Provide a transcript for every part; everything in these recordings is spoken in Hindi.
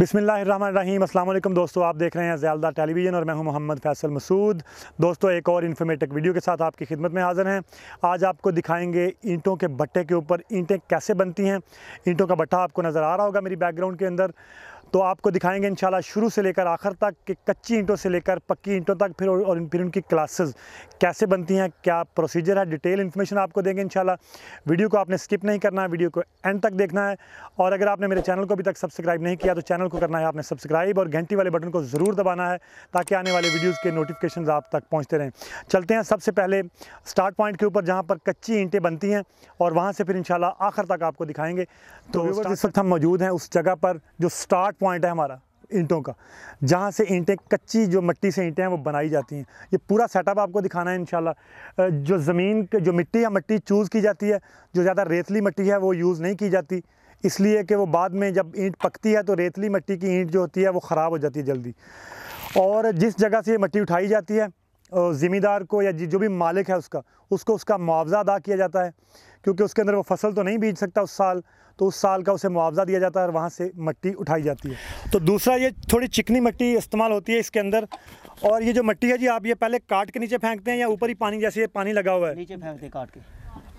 बिसमीम असल दोस्तों आप देख रहे हैं ज़्यादा टेलीविज़न और मैं हूं मोहम्मद फैसल मसूद दोस्तों एक और इन्फॉर्मेटिव वीडियो के साथ आपकी खिदमत में हाज़िर हैं आज आपको दिखाएंगे ईंटों के भट्टे के ऊपर ईंटें कैसे बनती हैं ईंटों का भट्टा आपको नज़र आ रहा होगा मेरी बैकग्राउंड के अंदर तो आपको दिखाएंगे इंशाल्लाह शुरू से लेकर आखिर तक कि कच्ची ईंटों से लेकर पक्की ईंटों तक फिर और फिर उनकी क्लासेस कैसे बनती हैं क्या प्रोसीजर है डिटेल इन्फॉर्मेशन आपको देंगे इंशाल्लाह वीडियो को आपने स्किप नहीं करना है वीडियो को एंड तक देखना है और अगर आपने मेरे चैनल को अभी तक सब्सक्राइब नहीं किया तो चैनल को करना है आपने सब्सक्राइब और घंटी वाले बटन को ज़रूर दबाना है ताकि आने वाले वीडियोज़ के नोटिफिकेशन आप तक पहुँचते रहें चलते हैं सबसे पहले स्टार्ट पॉइंट के ऊपर जहाँ पर कच्ची ईंटें बनती हैं और वहाँ से फिर इन आखिर तक आपको दिखाएंगे तो, तो इस वक्त हम मौजूद हैं उस जगह पर जो स्टार्ट पॉइंट है हमारा ईंटों का जहाँ से ईंटें कच्ची जो मिट्टी से ईंटें हैं वो बनाई जाती हैं ये पूरा सेटअप आपको दिखाना है इन जो ज़मीन जो मिट्टी या मिट्टी चूज़ की जाती है जो ज़्यादा रेतली मिट्टी है वो यूज़ नहीं की जाती इसलिए कि वो बाद में जब ईंट पकती है तो रेतली मिट्टी की ईंट जो होती है वो ख़राब हो जाती है जल्दी और जिस जगह से ये मिट्टी उठाई जाती है ज़िमीदार को या जो भी मालिक है उसका उसको उसका मुआवजा अदा किया जाता है क्योंकि उसके अंदर वो फसल तो नहीं बीज सकता उस साल तो उस साल का उसे मुआवजा दिया जाता है और वहाँ से मट्टी उठाई जाती है तो दूसरा ये थोड़ी चिकनी मट्टी इस्तेमाल होती है इसके अंदर और ये जो मिट्टी है जी आप ये पहले काट के नीचे फेंकते हैं या ऊपर ही पानी जैसे ये पानी लगा हुआ है नीचे फेंकते हैं काट के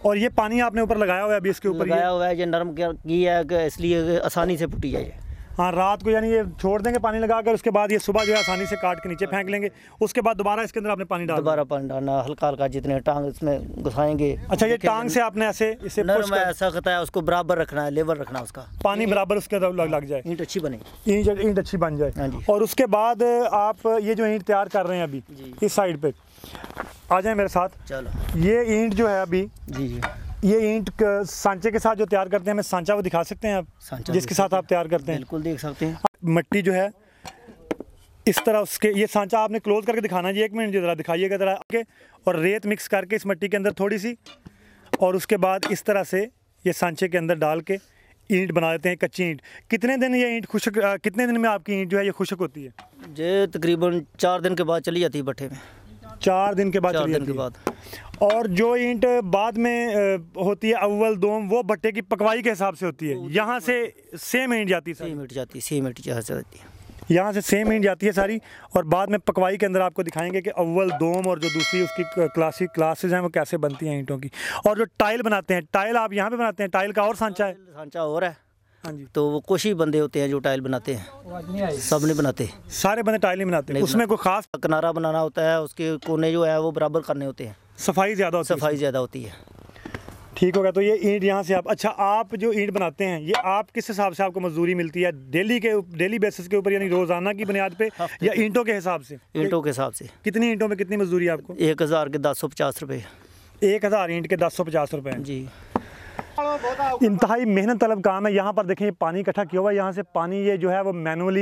और ये पानी आपने ऊपर लगाया हुआ है अभी इसके ऊपर लगाया हुआ है ये नरम की है इसलिए आसानी से फूटी जाए हाँ रात को यानी ये छोड़ देंगे पानी लगा कर उसके बाद ये सुबह जो है आसानी से काट के नीचे हाँ। फेंक लेंगे उसके बाद दोबारा इसके अंदर आपने पानी डाल दोबारा पानी डालना हल्का हल्का जितने टांग इसमें घुसाएंगे अच्छा ये टांग से आपने ऐसे इसे ऐसा खता है उसको बराबर रखना है लेवल रखना उसका पानी बराबर उसके अंदर लग जाए ईंट अच्छी बने ईंट ईंट अच्छी बन जाए हाँ और उसके बाद आप ये जो ईंट तैयार कर रहे हैं अभी इस साइड पे आ जाए मेरे साथ चलो ये ईंट जो है अभी जी जी ये ईंट सांचे के साथ जो तैयार करते हैं हमें सांचा वो दिखा सकते हैं आप सांचा जिसके साथ आप तैयार करते हैं बिल्कुल देख सकते हैं मिट्टी जो है इस तरह उसके ये सांचा आपने क्लोज करके दिखाना जी एक मिनट जी ज़रा दिखाइएगा ज़रा ओके और रेत मिक्स करके इस मिट्टी के अंदर थोड़ी सी और उसके बाद इस तरह से ये सांचे के अंदर डाल के ईंट बना देते हैं कच्ची ईंट कितने दिन ये ईंट खुशक कितने दिन में आपकी ईंट जो है ये खुशक होती है ये तकरीबन चार दिन के बाद चली जाती है भट्ठे में चार दिन के बाद चार दिन के बाद और जो ईंट बाद में होती है अव्वल दोम वो भट्टे की पकवाई के हिसाब से होती है यहाँ से सेम ईंट जाती है सेम ईंट जाती है सेम ईंट यहाँ से जाती है यहाँ से सेम ईंट जाती है सारी और बाद में पकवाई के अंदर आपको दिखाएंगे कि अव्वल दोम और जो दूसरी उसकी क्लासिक क्लासेज हैं वो कैसे बनती हैं ईंटों की और जो टाइल बनाते हैं टाइल आप यहाँ पे बनाते हैं टाइल का और सांचा है सांचा और है हाँ जी तो वो कुछ ही बंदे होते हैं जो टाइल बनाते हैं सब नहीं बनाते सारे बंदे टाइल नहीं बनाते नहीं उसमें कोई खास किनारा बनाना होता है उसके कोने जो है वो बराबर करने होते हैं सफाई ज़्यादा सफाई ज़्यादा होती है ठीक हो गया तो ये ईंट यहाँ से आप अच्छा आप जो ईंट बनाते हैं ये आप किस हिसाब से आपको मजदूरी मिलती है डेली के डेली बेसिस के ऊपर यानी रोजाना की बुनियाद पे या ईंटों के हिसाब से ईंटों के हिसाब से कितनी ईंटों में कितनी मजदूरी आपको एक हज़ार के दस सौ पचास रुपये एक हज़ार ईंट के दस सौ पचास रुपये जी इंतहाई मेहनत तलब काम है यहाँ पर देखें ये पानी इकट्ठा किया हुआ है यहाँ से पानी ये जो है वो मैनुअली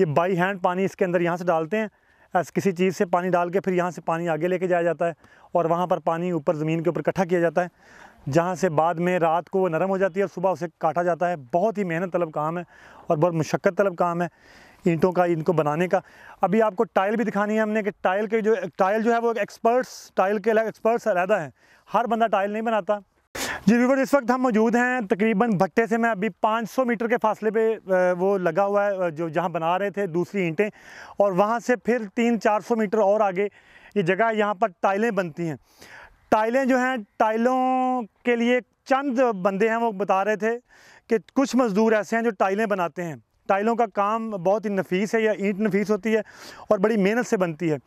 ये बाई हैंड पानी इसके अंदर यहाँ से डालते हैं ऐसे किसी चीज़ से पानी डाल के फिर यहाँ से पानी आगे लेके जाया जाता है और वहाँ पर पानी ऊपर ज़मीन के ऊपर इकट्ठा किया जाता है जहाँ से बाद में रात को वो नरम हो जाती है और सुबह उसे काटा जाता है बहुत ही मेहनत तलब काम है और बहुत मशक्क़त तलब काम है ईंटों का इनको बनाने का अभी आपको टाइल भी दिखानी है हमने कि टाइल के जो टाइल जो है वो एक्सपर्ट्स टाइल के एक्सपर्ट्स अलहदा हैं हर बंदा टाइल नहीं बनाता जी व्यूवर इस वक्त हम मौजूद हैं तकरीबन भट्टे से मैं अभी 500 मीटर के फासले पे वो लगा हुआ है जो जहाँ बना रहे थे दूसरी ईंटें और वहाँ से फिर तीन चार सौ मीटर और आगे ये जगह यहाँ पर टाइलें बनती हैं टाइलें जो हैं टाइलों के लिए चंद बंदे हैं वो बता रहे थे कि कुछ मज़दूर ऐसे हैं जो टाइलें बनाते हैं टाइलों का काम बहुत ही नफीस है या ईंट नफीस होती है और बड़ी मेहनत से बनती है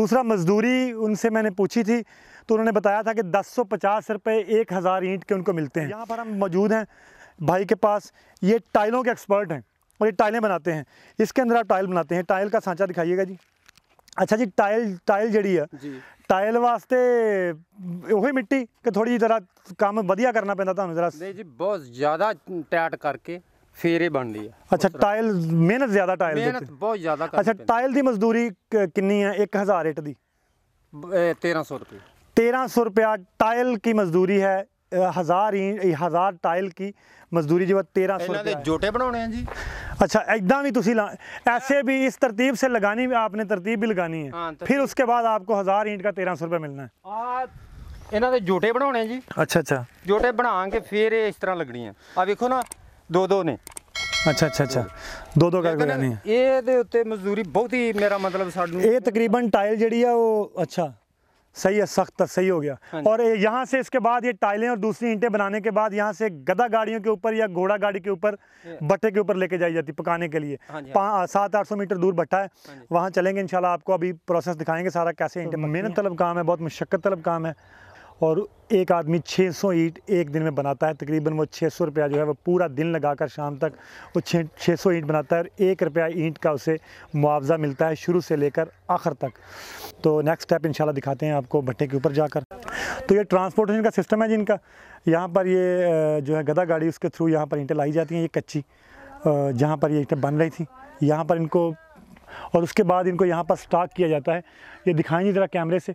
दूसरा मजदूरी उनसे मैंने पूछी थी तो उन्होंने बताया था कि दस सौ पचास रुपये एक हज़ार ईंट के उनको मिलते हैं यहाँ पर हम मौजूद हैं भाई के पास ये टाइलों के एक्सपर्ट हैं और ये टाइलें बनाते हैं इसके अंदर आप टाइल बनाते हैं टाइल का सांचा दिखाइएगा जी अच्छा जी टाइल टाइल जड़ी है टाइल वास्ते ਉਹੀ मिट्टी ਕਿ थोड़ी जी जरा काम ਵਧੀਆ करना ਪੈਂਦਾ ਤੁਹਾਨੂੰ जरा जी बहुत ज़्यादा टैट करके ਕਰਕੇ ਫੇਰੇ ਬਣਦੀ ਆ अच्छा टाइल मेहनत ज़्यादा टाइल मेहनत बहुत ज़्यादा अच्छा टाइल की मजदूरी ਦੀ ਮਜ਼ਦੂਰੀ ਕਿੰਨੀ ਹੈ 1000 ਇੱਟ ਦੀ 1300 ਰੁਪਏ तेरह सौ रुपया टाइल की मजदूरी है ਹਜ਼ਾਰ ਹਜ਼ਾਰ ਟਾਇਲ ਕੀ ਮਜ਼ਦੂਰੀ ਜੋ 1300 ਰੁਪਏ ਇਹਨਾਂ ਦੇ ਜੋਟੇ ਬਣਾਉਣੇ ਆ ਜੀ अच्छा एकदम ही तुम ऐसे भी इस तरतीब से लगानी भी आपने तरतीब भी लगानी है हाँ, फिर उसके बाद आपको हज़ार ईंट का तेरह सौ रुपये मिलना है ਇਹਨਾਂ ਦੇ ਜੋਟੇ ਬਣਾਉਣੇ ਜੀ ਅੱਛਾ ਅੱਛਾ ਜੋਟੇ ਬਣਾ ਕੇ ਫਿਰ ਇਸ ਤਰ੍ਹਾਂ ਲੱਗਣੀ ਆ ਆ ਵੇਖੋ ਨਾ ਦੋ ਦੋ ਨੇ ਅੱਛਾ ਅੱਛਾ ਅੱਛਾ ਦੋ ਦੋ ਕਰਕੇ ਬਣਾਉਣੀ ਹੈ ਇਹਦੇ ਉੱਤੇ ਮਜ਼ਦੂਰੀ ਬਹੁਤ ਹੀ ਮੇਰਾ ਮਤਲਬ ਸਾਨੂੰ ਇਹ ਤਕਰੀਬਨ ਟਾਇਲ ਜਿਹੜੀ ਆ ਉਹ ਅੱਛਾ सही है सख्त सही हो गया हाँ और यहाँ से इसके बाद ये टाइलें और दूसरी ईंटें बनाने के बाद यहाँ से गदा गाड़ियों के ऊपर या घोड़ा गाड़ी के ऊपर भट्टे के ऊपर लेके जाई जाती पकाने के लिए हाँ हाँ सात आठ सौ मीटर दूर भट्टा है वहाँ चलेंगे इंशाल्लाह आपको अभी प्रोसेस दिखाएंगे सारा कैसे तो ईंटें मेहनत तलब काम है बहुत मुशक्क़त तलब काम है और एक आदमी 600 ईंट एक दिन में बनाता है तकरीबन वो 600 रुपया जो है वो पूरा दिन लगाकर शाम तक वो छः छः सौ ईंट बनाता है और एक रुपया ईंट का उसे मुआवजा मिलता है शुरू से लेकर आखिर तक तो नेक्स्ट स्टेप इंशाल्लाह दिखाते हैं आपको भट्टे के ऊपर जाकर तो ये ट्रांसपोर्टेशन का सिस्टम है जिनका यहाँ पर ये जो है गदा गाड़ी उसके थ्रू यहाँ पर ईंटें लाई जाती हैं ये कच्ची जहाँ पर ये ईंटें बन रही थी यहाँ पर इनको और उसके बाद इनको यहाँ पर स्टॉक किया जाता है ये दिखाएंगे ज़रा कैमरे से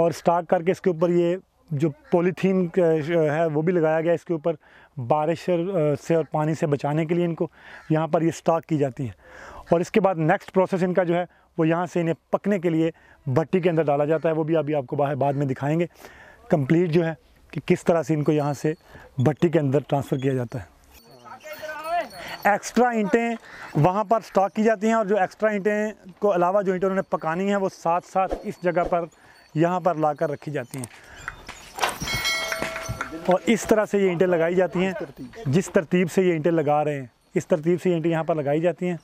और स्टॉक करके इसके ऊपर ये जो पॉलीथीन है वो भी लगाया गया इसके ऊपर बारिश से और पानी से बचाने के लिए इनको यहाँ पर ये स्टॉक की जाती है और इसके बाद नेक्स्ट प्रोसेस इनका जो है वो यहाँ से इन्हें पकने के लिए भट्टी के अंदर डाला जाता है वो भी अभी आपको बाहर बाद में दिखाएंगे कंप्लीट जो है कि किस तरह से इनको यहाँ से भट्टी के अंदर ट्रांसफ़र किया जाता है एक्स्ट्रा ईंटें वहाँ पर स्टॉक की जाती हैं और जो एक्स्ट्रा ईंटें को अलावा जो ईंटें उन्होंने पकानी हैं वो साथ साथ इस जगह पर यहाँ पर ला कर रखी जाती हैं और इस तरह से ये ईंटें लगाई जाती हैं जिस तरतीब से ये ईंटें लगा रहे हैं इस तरतीब से ये ईंटें यहाँ पर लगाई जाती हैं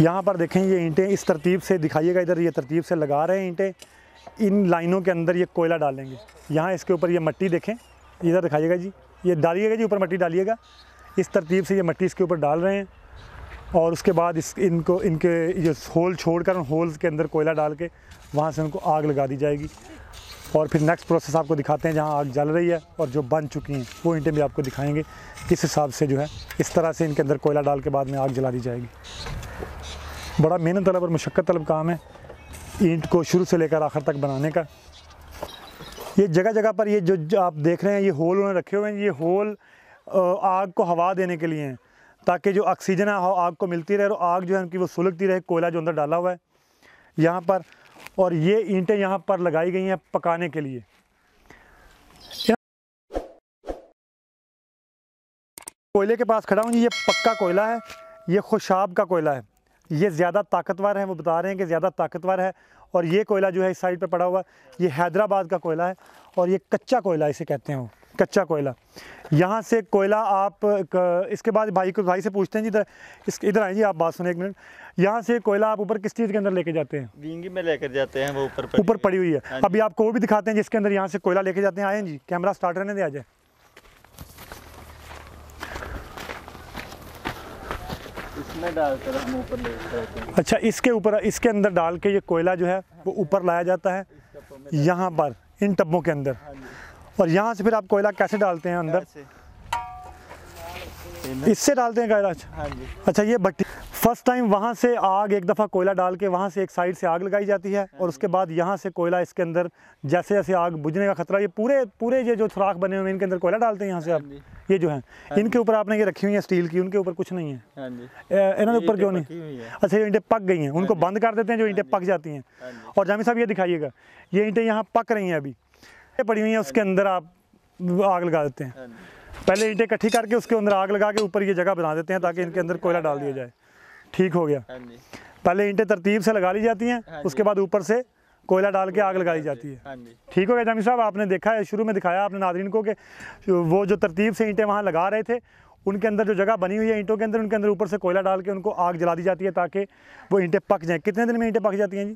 यहाँ पर देखें ये ईंटें इस तरतीब से दिखाइएगा इधर ये तरतीब से लगा रहे हैं ईंटें इन लाइनों के अंदर ये कोयला डालेंगे यहाँ इसके ऊपर ये मट्टी देखें इधर दिखाइएगा जी ये डालिएगा जी ऊपर मट्टी डालिएगा इस तरतीब से ये मट्टी इसके ऊपर डाल रहे हैं और उसके बाद इस इनको इनके ये होल छोड़ कर होल्स के अंदर कोयला डाल के वहाँ से उनको आग लगा दी जाएगी और फिर नेक्स्ट प्रोसेस आपको दिखाते हैं जहाँ आग जल रही है और जो बन चुकी हैं वो ईंटें भी आपको दिखाएंगे किस हिसाब से जो है इस तरह से इनके अंदर कोयला डाल के बाद में आग जला दी जाएगी बड़ा मेहनत तलब और मशक्क़त तलब काम है ईंट को शुरू से लेकर आखिर तक बनाने का ये जगह जगह पर ये जो आप देख रहे हैं ये होल उन्होंने रखे हुए हैं ये होल आग को हवा देने के लिए हैं ताकि जो ऑक्सीजन है आग को मिलती रहे और आग जो है उनकी वो सुलगती रहे कोयला जो अंदर डाला हुआ है यहाँ पर और ये ईंटें यहाँ पर लगाई गई हैं पकाने के लिए कोयले के पास खड़ा हूँ ये पक्का कोयला है ये खुशाब का कोयला है ये ज़्यादा ताकतवर है वो बता रहे हैं कि ज़्यादा ताकतवर है और ये कोयला जो है इस साइड पर पड़ा हुआ ये हैदराबाद का कोयला है और ये कच्चा कोयला इसे कहते हैं वो कच्चा कोयला यहाँ से कोयला आप इसके बाद भाई को भाई से पूछते हैं जी इधर इस इधर आए जी आप बात सुने एक मिनट यहाँ से कोयला आप ऊपर किस चीज़ के अंदर लेके जाते हैं बींगी में लेकर जाते हैं वो ऊपर ऊपर पड़ी हुई है हाँ अभी आपको वो भी दिखाते हैं जिसके अंदर यहाँ से कोयला लेके जाते हैं आए जी कैमरा स्टार्ट रहने दे आ जाए में डालकर हम ऊपर ले अच्छा इसके ऊपर इसके अंदर डाल के ये कोयला जो है वो ऊपर लाया जाता है यहाँ पर इन टब्बों के अंदर हाँ और यहाँ से फिर आप कोयला कैसे डालते हैं अंदर इससे डालते हैं कोयला हाँ अच्छा ये भट्टी फर्स्ट टाइम वहाँ से आग एक दफ़ा कोयला डाल के वहाँ से एक साइड से आग लगाई जाती है और उसके बाद यहाँ से कोयला इसके अंदर जैसे जैसे आग बुझने का खतरा ये पूरे पूरे ये जो सुराख बने हुए हैं इनके अंदर कोयला डालते हैं यहाँ से हाँ आप ये जो है हाँ इनके ऊपर आपने ये रखी हुई है स्टील की उनके ऊपर कुछ नहीं है हाँ इन्होंने ऊपर तो क्यों नहीं अच्छा ये ईंटें पक गई हैं उनको बंद कर देते हैं जो ईंटें पक जाती हैं और जामी साहब ये दिखाइएगा ये ईंटें यहाँ पक रही हैं अभी पड़ी हुई हैं उसके अंदर आप आग लगा देते हैं पहले ईंटें इकट्ठी करके उसके अंदर आग लगा के ऊपर ये जगह बना देते हैं ताकि इनके अंदर कोयला डाल दिया जाए ठीक हो गया हाँ पहले ईंटें तरतीब से लगा ली जाती हैं हाँ उसके बाद ऊपर से कोयला डाल के आग लगाई जाती है हाँ ठीक हो गया जामी साहब आपने देखा है शुरू में दिखाया आपने नादरीन को कि वो जो तरतीब से ईंटें वहाँ लगा रहे थे उनके अंदर जो जगह बनी हुई है ईंटों के अंदर उनके अंदर ऊपर से कोयला डाल के उनको आग जला दी जाती है ताकि वो ईंटें पक जाएँ कितने दिन में ईंटें पक जाती हैं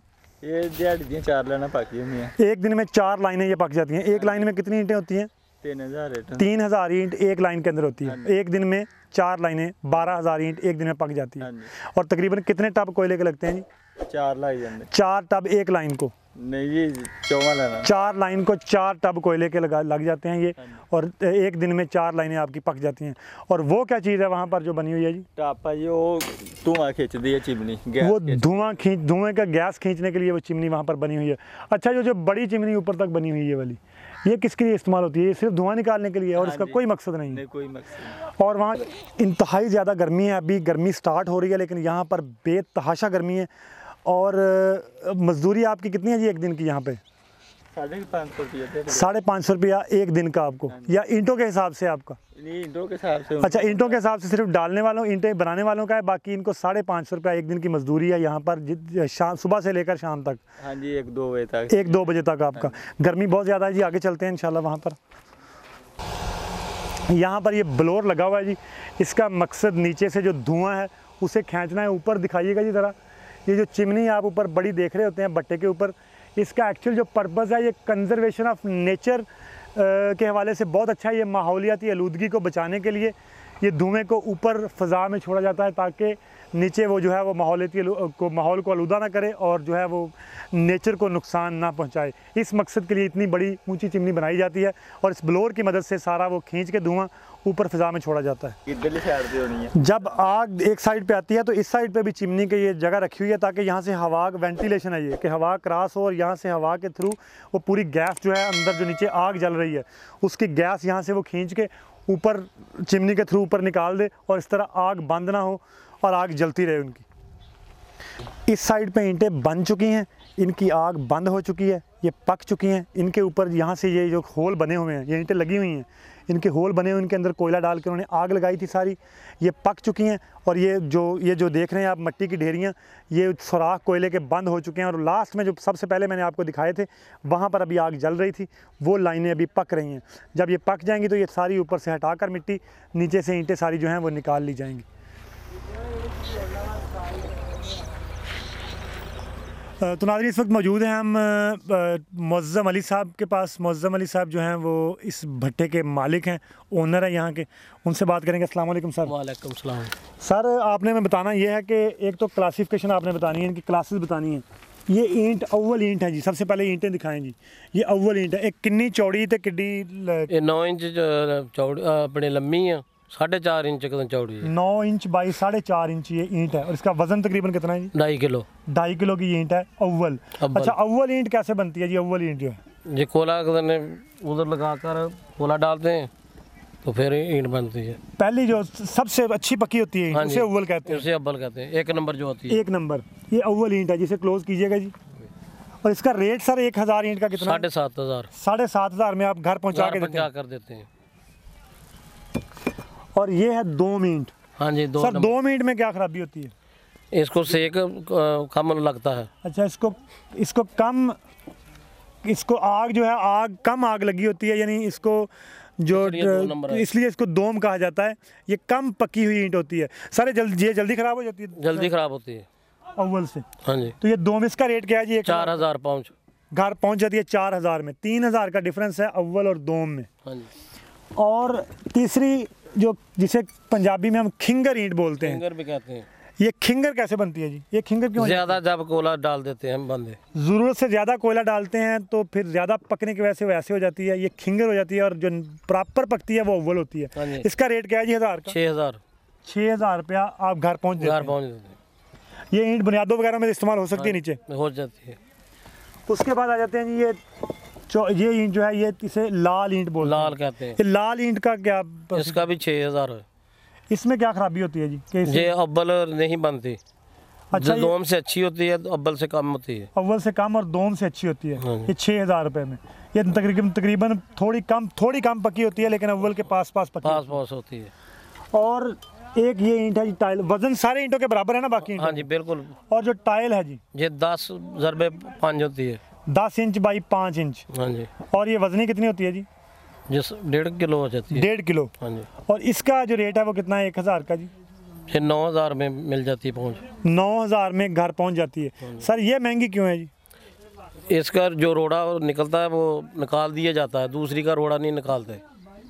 जी ये डेढ़ दिन चार लाइन पकी हुई हैं एक दिन में चार लाइनें ये पक जाती हैं एक लाइन में कितनी ईंटें होती हैं तीन हज़ार तीन हज़ार ईंट एक लाइन के अंदर होती है एक दिन में चार लाइनें बारह हज़ार ईंट एक दिन में पक जाती है हाँ और तकरीबन कितने टब कोयले के लगते हैं जी चार लाइन चार टब एक लाइन को नहीं जी चौवन चार लाइन को चार टब कोयले के लगा लग जाते हैं ये हाँ और एक दिन में चार लाइनें आपकी पक जाती हैं और वो क्या चीज़ है वहाँ पर जो बनी हुई है जी टापा जी वो धुआं खींच दी है चिमनी वो धुआं खींच धुएं का गैस खींचने के लिए वो चिमनी वहाँ पर बनी हुई है अच्छा जो जो बड़ी चिमनी ऊपर तक बनी हुई है वाली ये किसके लिए इस्तेमाल होती है ये सिर्फ धुआं निकालने के लिए और हाँ इसका कोई मकसद नहीं है कोई मकसद और वहाँ इंतहाई ज़्यादा गर्मी है अभी गर्मी स्टार्ट हो रही है लेकिन यहाँ पर बेतहाशा गर्मी है और मजदूरी आपकी कितनी है जी एक दिन की यहाँ पर साढ़े पाँच सौ रुपया एक दिन का आपको हाँ या ईंटों के हिसाब से आपका ईंटों के हिसाब से अच्छा ईंटों के हिसाब से सिर्फ डालने वालों ईंटें बनाने वालों का है बाकी इनको साढ़े पाँच सौ रुपया एक दिन की मजदूरी है यहाँ पर शाम सुबह से लेकर शाम तक हाँ जी एक दो बजे तक एक दो बजे तक आपका हाँ गर्मी बहुत ज़्यादा है जी आगे चलते हैं इनशाला वहाँ पर यहाँ पर ये ब्लोर लगा हुआ है जी इसका मकसद नीचे से जो धुआं है उसे खींचना है ऊपर दिखाइएगा जी ज़रा ये जो चिमनी आप ऊपर बड़ी देख रहे होते हैं बट्टे के ऊपर इसका एक्चुअल जो पर्पज़ है ये कंजर्वेशन ऑफ नेचर के हवाले से बहुत अच्छा है ये माहौलियाती आलूदगी को बचाने के लिए ये धुएँ को ऊपर फ़ज़ा में छोड़ा जाता है ताकि नीचे वो जो है वो माहौलती को माहौल को आलूदा ना करे और जो है वो नेचर को नुकसान ना पहुंचाए इस मकसद के लिए इतनी बड़ी ऊंची चिमनी बनाई जाती है और इस ब्लोर की मदद से सारा वो खींच के धुआं ऊपर फिजा में छोड़ा जाता है जब आग एक साइड पे आती है तो इस साइड पे भी चिमनी के ये जगह रखी हुई है ताकि यहाँ से हवा वेंटिलेशन है कि हवा क्रॉस हो और यहाँ से हवा के थ्रू वो पूरी गैस जो है अंदर जो नीचे आग जल रही है उसकी गैस यहाँ से वो खींच के ऊपर चिमनी के थ्रू ऊपर निकाल दे और इस तरह आग बंद ना हो और आग जलती रहे उनकी इस साइड पे ईंटें बन चुकी हैं इनकी आग बंद हो चुकी है ये पक चुकी हैं इनके ऊपर यहाँ से ये जो होल बने हुए हैं ये ईंटें लगी हुई हैं इनके होल बने हुए इनके अंदर कोयला डाल के उन्होंने आग लगाई थी सारी ये पक चुकी हैं और ये जो ये जो देख रहे हैं आप मट्टी की ढेरियाँ ये सुराख कोयले के बंद हो चुके हैं और लास्ट में जो सबसे पहले मैंने आपको दिखाए थे वहाँ पर अभी आग जल रही थी वो लाइनें अभी पक रही हैं जब ये पक जाएंगी तो ये सारी ऊपर से हटाकर मिट्टी नीचे से ईंटें सारी जो हैं वो निकाल ली जाएंगी तो नाजरी इस वक्त मौजूद हैं हम मुज़म अली साहब के पास मुज़म अली साहब जो हैं वो इस भट्टे के मालिक हैं ओनर हैं यहाँ के उनसे बात करेंगे अस्सलाम वालेकुम सर वालेकुम सलाम सर आपने हमें बताना ये है कि एक तो क्लासिफिकेशन आपने बतानी है इनकी क्लासेस बतानी है ये ईंट अव्वल ईंट है जी सबसे पहले ईंटें दिखाएँ जी ये अव्वल ईंट है एक किन्नी चौड़ी तो कि नौ इंच चौड़ी अपने लम्मी है साढ़े चार इंच एकदम चौड़ी नौ इंच बाई साढ़े चार इंच ये ईंट है और इसका वजन तकरीबन कितना है ढाई किलो ढाई किलो की ईंट है अव्वल अच्छा अव्वल ईंट कैसे बनती है जी अव्वल ईंट जो है ये कोला करने उधर लगा कर कोला डालते हैं तो फिर ईंट बनती है पहली जो सबसे अच्छी पकी होती है हाँ उसे अव्वल कहते हैं उसे अव्वल कहते हैं एक नंबर जो होती है एक नंबर ये अव्वल ईंट है जिसे क्लोज कीजिएगा जी और इसका रेट सर एक हज़ार ईंट का कितना साढ़े सात हज़ार साढ़े सात हज़ार में आप घर पहुँचा के पहुँचा कर देते हैं और ये है दो मिनट हाँ जी दो सर दो मिनट में क्या खराबी होती है इसको सेक कम लगता है अच्छा इसको इसको कम इसको आग जो है आग कम आग लगी होती है यानी इसको जो इसलिए इसको दोम कहा जाता है ये कम पकी हुई ईंट होती है सारे जल, ये जल्दी खराब हो जाती है जल्दी खराब होती है अव्वल से हाँ जी तो ये दोम इसका रेट क्या है जी चार हज़ार पाँच घर पहुँच जाती है चार हज़ार में तीन हज़ार का डिफरेंस है अव्वल और दोम में हाँ जी और तीसरी जो जिसे पंजाबी में हम खिंगर ईंट बोलते हैं खिंगर भी कहते हैं ये खिंगर कैसे बनती है जी ये खिंगर क्यों ज़्यादा जब कोयला डाल देते हैं हम बंदे ज़रूरत से ज़्यादा कोयला डालते हैं तो फिर ज़्यादा पकने की वजह से वैसे हो जाती है ये खिंगर हो जाती है और जो प्रॉपर पकती है वो ओवल होती है हाँ इसका रेट क्या है जी हज़ार छः हज़ार छह हज़ार रुपया आप घर पहुँच घर पहुँच ये ईंट बुनियादों वगैरह में इस्तेमाल हो सकती है हाँ नीचे हो जाती है उसके बाद आ जाते हैं जी ये ये ईंट जो है ये इसे लाल ईंट बोल लाल कहते हैं लाल ईंट का क्या इसका भी छः हज़ार है इसमें क्या खराबी होती है जी ये अब्बल नहीं बनती अच्छा दोम से अच्छी होती है तो अव्वल से कम होती है अव्वल से कम और दोम से अच्छी होती है हाँ ये छः हज़ार रुपये में ये तकरीबन तकरीबन थोड़ी कम थोड़ी कम पकी होती है लेकिन अव्वल के पास पास पकी पास पास होती है और एक ये ईंट है जी टाइल वजन सारे ईंटों के बराबर है ना बाकी हाँ जी बिल्कुल और जो टाइल है जी ये दस जरबे पाँच होती है दस इंच बाई पाँच इंच हाँ जी और ये वजनी कितनी होती है जी जिस डेढ़ किलो हो जाती है डेढ़ किलो हाँ जी और इसका जो रेट है वो कितना है एक हज़ार का जी ये नौ हज़ार में मिल जाती है पहुँच नौ हज़ार में घर पहुँच जाती है हाँ सर ये महंगी क्यों है जी इसका जो रोड़ा निकलता है वो निकाल दिया जाता है दूसरी का रोड़ा नहीं निकालते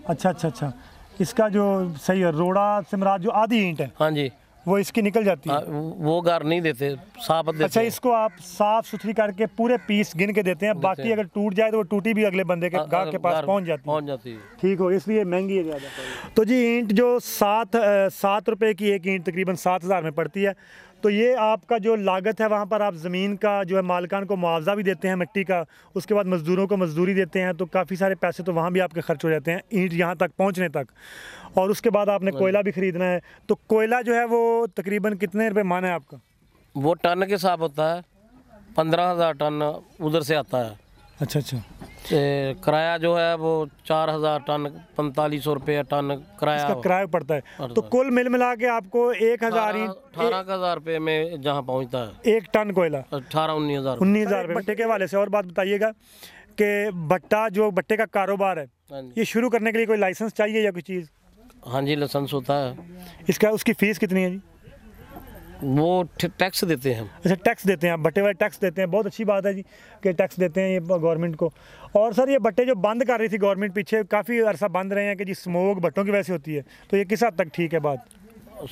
अच्छा अच्छा अच्छा इसका जो सही है रोड़ा सिमराज जो आधी ईंट है हाँ जी वो इसकी निकल जाती है हाँ, वो गार नहीं देते साफ देते अच्छा इसको आप साफ सुथरी करके पूरे पीस गिन के देते हैं बाकी अगर टूट जाए तो वो टूटी भी अगले बंदे के गार हाँ, के पास पहुंच जाती पहुंच जाती है ठीक हो इसलिए महंगी है ज़्यादा तो जी ईंट जो सात सात रुपए की एक ईंट तकरीबन सात हज़ार में पड़ती है तो ये आपका जो लागत है वहाँ पर आप ज़मीन का जो है मालकान को मुआवजा भी देते हैं मिट्टी का उसके बाद मज़दूरों को मजदूरी देते हैं तो काफ़ी सारे पैसे तो वहाँ भी आपके खर्च हो जाते हैं ईंट यहाँ तक पहुँचने तक और उसके बाद आपने हाँ कोयला भी ख़रीदना है तो कोयला जो है वो तकरीबन कितने रुपये मान है आपका वो टन के हिसाब होता है पंद्रह हज़ार टन उधर से आता है अच्छा अच्छा किराया जो है वो चार हजार टन पैंतालीस सौ रुपया टन किराया किराया पड़ता है पड़ता तो कुल मिल मिला के आपको एक हजार ही अठारह हजार रुपये में जहाँ पहुँचता है एक टन कोयला अठारह उन्नीस हजार उन्नीस हजार भट्टे के वाले से और बात बताइएगा कि भट्टा जो भट्टे का कारोबार है हाँ ये शुरू करने के लिए कोई लाइसेंस चाहिए या कोई चीज़ हाँ जी लाइसेंस होता है इसका उसकी फीस कितनी है जी वो टैक्स देते हैं अच्छा टैक्स देते हैं आप भट्टे वाले टैक्स देते हैं बहुत अच्छी बात है जी कि टैक्स देते हैं ये गवर्नमेंट को और सर ये भट्टे जो बंद कर रही थी गवर्नमेंट पीछे काफ़ी अरसा बंद रहे हैं कि जी स्मोक भट्टों की वजह से होती है तो ये किस हद तक ठीक है बात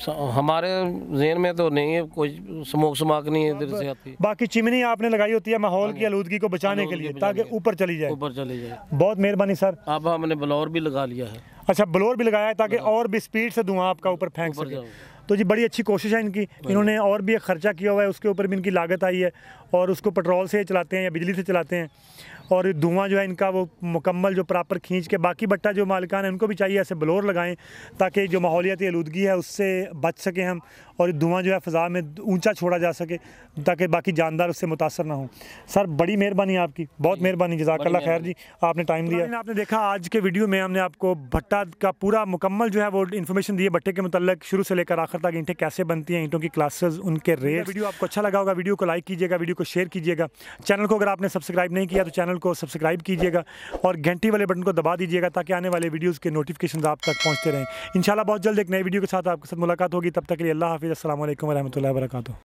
हमारे जहन में तो नहीं है कोई स्मोक स्मोक नहीं है इधर से आती बाकी चिमनी आपने लगाई होती है माहौल की हाँ आलूदगी को बचाने के लिए ताकि ऊपर चली जाए ऊपर चली जाए बहुत मेहरबानी सर अब हमने बलौर भी लगा लिया है अच्छा बलौर भी लगाया है ताकि हाँ और भी स्पीड से धुआं आपका ऊपर फेंक सके तो जी बड़ी अच्छी कोशिश है इनकी इन्होंने और भी एक ख़र्चा किया हुआ है उसके ऊपर भी इनकी लागत आई है और उसको पेट्रोल से चलाते हैं या बिजली से चलाते हैं और धुआँ जो है इनका वो मुकम्मल जो प्रॉपर खींच के बाकी बट्टा जो मालिकान है उनको भी चाहिए ऐसे ब्लोर लगाएं ताकि जो माहौलियाती आलूदगी है उससे बच सकें हम और धुआँ जो है फ़ज़ा में ऊंचा छोड़ा जा सके ताकि बाकी जानदार उससे मुतासर ना हो सर बड़ी मेहरबानी आपकी बहुत मेहरबानी जजाकल्ला खैर जी आपने टाइम दिया आपने देखा आज के वीडियो में हमने आपको भट्टा का पूरा मुकम्मल जो है वो इन्फॉर्मेशन दी है भट्टे के मतलब शुरू से लेकर आखिर तक ईंटें कैसे बनती हैं ईंटों की क्लासेज उनके रेट वीडियो आपको अच्छा लगा होगा वीडियो को लाइक कीजिएगा वीडियो को शेयर कीजिएगा चैनल को अगर आपने सब्सक्राइब नहीं किया तो चैनल को सब्सक्राइब कीजिएगा और घंटी वाले बटन को दबा दीजिएगा ताकि आने वाले वीडियोज़ के नोटिफिकेशन आप तक पहुँचते रहें इन बहुत जल्द एक नए वीडियो के साथ आपके साथ मुलाकात होगी तब तक के लिए अल्लाह हाफिज़ असल वरहमल वर्का